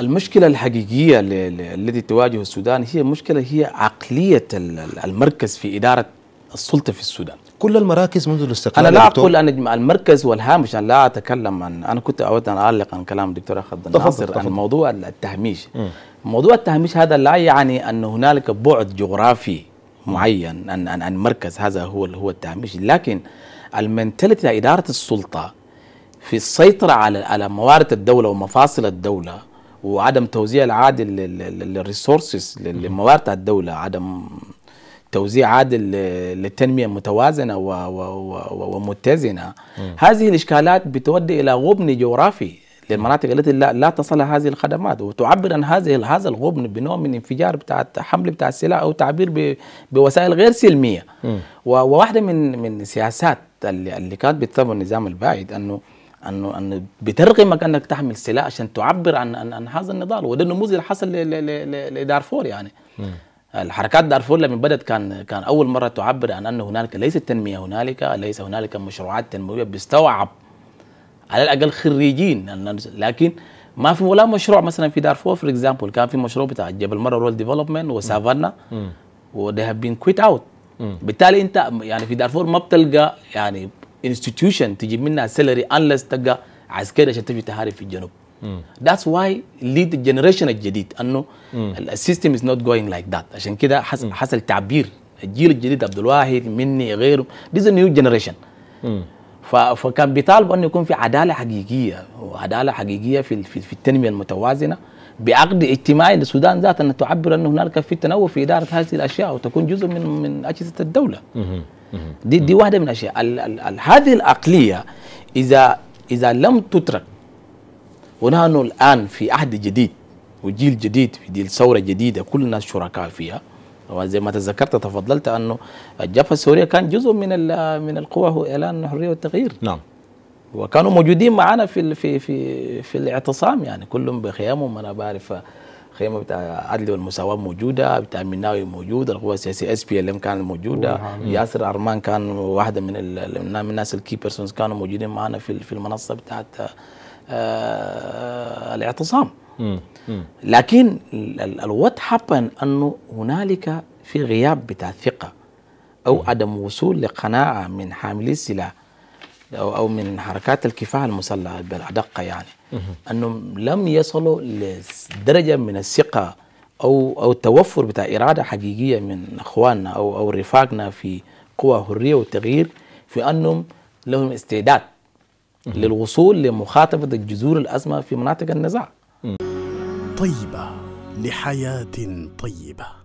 المشكلة الحقيقية التي تواجه السودان هي مشكلة هي عقلية المركز في إدارة السلطة في السودان كل المراكز منذ الاستقلال أنا لا أقول أن المركز والهامش أنا لا أتكلم عن أنا كنت أود أن أعلق عن كلام الدكتور أخذ الناصر عن موضوع التهميش م. موضوع التهميش هذا لا يعني أن هنالك بعد جغرافي معين أن, أن, عن مركز هذا هو هو التهميش لكن المنتاليتي إدارة السلطة في السيطرة على على موارد الدولة ومفاصل الدولة وعدم توزيع العادل للريسورسز للموارد الدوله عدم توزيع عادل للتنميه متوازنه ومتزنه هذه الاشكالات بتؤدي الى غبن جغرافي للمناطق التي لا, لا تصلها هذه الخدمات وتعبر عن هذه هذا الغبن بنوع من انفجار بتاع حمل بتاع السلاح او تعبير بوسائل غير سلميه وواحده من من سياسات اللي, اللي كانت بتتبع النظام البعيد انه انه ان بترغمك انك تحمل سلاح عشان تعبر عن عن, عن هذا النضال وده النموذج اللي حصل لدارفور يعني الحركات دارفور لما بدات كان كان اول مره تعبر عن انه هنالك ليست تنميه هنالك ليس هنالك مشروعات تنمويه بيستوعب على الاقل خريجين لكن ما في ولا مشروع مثلا في دارفور فور اكزامبل كان في مشروع بتاع جبل مره رول ديفلوبمنت وسافانا وده هاف بين كويت اوت بالتالي انت يعني في دارفور ما بتلقى يعني institution تجيب منها سيلري انلس تلقى عسكري عشان تجي تهاري في الجنوب ذاتس واي ليد الجنريشن الجديد انه السيستم از نوت جوينج لايك ذات عشان كده حصل تعبير الجيل الجديد عبد الواحد مني غيره ذيز نيو جنريشن فكان بيطالبوا انه يكون في عداله حقيقيه وعداله حقيقيه في في التنميه المتوازنه بعقد اجتماعي للسودان ذاتا ان تعبر انه هنالك في تنوع في اداره هذه الاشياء وتكون جزء من من اجهزه الدوله. دي دي واحده من الاشياء ال ال ال هذه العقليه اذا اذا لم تترك ونحن الان في عهد جديد وجيل جديد في دي ثوره جديده كل الناس شركاء فيها وزي ما تذكرت تفضلت انه الجبهه السوريه كان جزء من من القوى هو اعلان الحريه والتغيير نعم وكانوا موجودين معنا في في في في الاعتصام يعني كلهم بخيامهم انا بعرف خيمه بتاع عدل والمساواه موجوده بتاع المناوي موجود القوى السياسيه اس بي ال ام كانت موجوده ياسر ارمان كان واحده من من الناس الكي بيرسونز كانوا موجودين معنا في في المنصه بتاعت آه، آه، الاعتصام لكن الوات هابن انه هنالك في غياب بتاع ثقه او عدم وصول لقناعه من حاملي السلاح او او من حركات الكفاح المسلح بالأدقة يعني انهم لم يصلوا لدرجه من الثقه او او التوفر بتاع اراده حقيقيه من اخواننا او او رفاقنا في قوى حريه والتغيير في انهم لهم استعداد للوصول لمخاطبه الجذور الازمه في مناطق النزاع. طيبه لحياه طيبه